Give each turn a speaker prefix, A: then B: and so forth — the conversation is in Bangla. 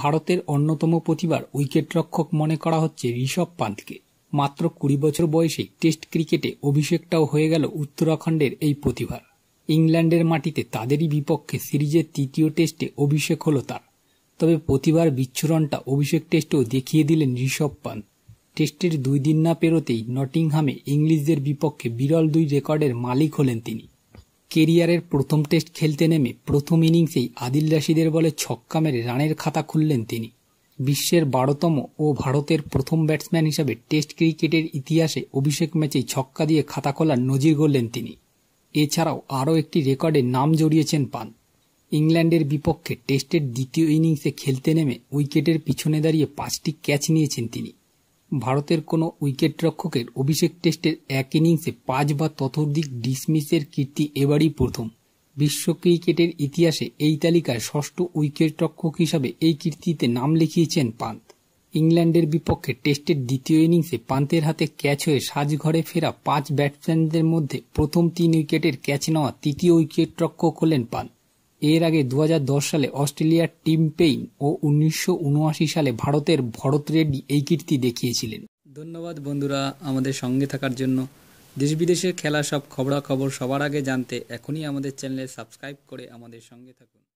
A: ভারতের অন্যতম প্রতিবার উইকেটরক্ষক মনে করা হচ্ছে ঋষভ পান্তকে মাত্র কুড়ি বছর বয়সে টেস্ট ক্রিকেটে অভিষেকটাও হয়ে গেল উত্তরাখণ্ডের এই প্রতিভার ইংল্যান্ডের মাটিতে তাদেরই বিপক্ষে সিরিজের তৃতীয় টেস্টে অভিষেক হল তার তবে প্রতিভার বিচ্ছুরণটা অভিষেক টেস্টেও দেখিয়ে দিলেন ঋষভ পান্ত টেস্টের দুই দিন না পেরোতেই নটিংহামে ইংলিশদের বিপক্ষে বিরল দুই রেকর্ডের মালিক হলেন তিনি কেরিয়ারের প্রথম টেস্ট খেলতে নেমে প্রথম ইনিংসেই আদিল রাশিদের বলে ছক্কা মেরে রানের খাতা খুললেন তিনি বিশ্বের বারোতম ও ভারতের প্রথম ব্যাটসম্যান হিসাবে টেস্ট ক্রিকেটের ইতিহাসে অভিষেক ম্যাচেই ছক্কা দিয়ে খাতা খোলার নজির গড়লেন তিনি এছাড়াও আরও একটি রেকর্ডে নাম জড়িয়েছেন পান ইংল্যান্ডের বিপক্ষে টেস্টের দ্বিতীয় ইনিংসে খেলতে নেমে উইকেটের পিছনে দাঁড়িয়ে পাঁচটি ক্যাচ নিয়েছেন তিনি ভারতের কোনো উইকেটরক্ষকের অভিষেক টেস্টের এক ইনিংসে পাঁচ বা ততোধিক ডিসমিসের কীর্তি এবারই প্রথম বিশ্ব ক্রিকেটের ইতিহাসে এই তালিকায় ষষ্ঠ উইকেটরক্ষক হিসাবে এই কীর্তিতে নাম লিখিয়েছেন পান্ত ইংল্যান্ডের বিপক্ষে টেস্টের দ্বিতীয় ইনিংসে পান্তের হাতে ক্যাচ হয়ে সাজঘরে ফেরা পাঁচ ব্যাটসম্যানদের মধ্যে প্রথম তিন উইকেটের ক্যাচ নেওয়া তৃতীয় উইকেটরক্ষক হলেন পান্ত এর আগে দু সালে অস্ট্রেলিয়ার টিম পেইন ও উনিশশো সালে ভারতের ভরত রেড্ডি এই কীর্তি দেখিয়েছিলেন
B: ধন্যবাদ বন্ধুরা আমাদের সঙ্গে থাকার জন্য দেশ বিদেশের খেলা সব খবরাখবর সবার আগে জানতে এখনই আমাদের চ্যানেলে সাবস্ক্রাইব করে আমাদের সঙ্গে থাকুন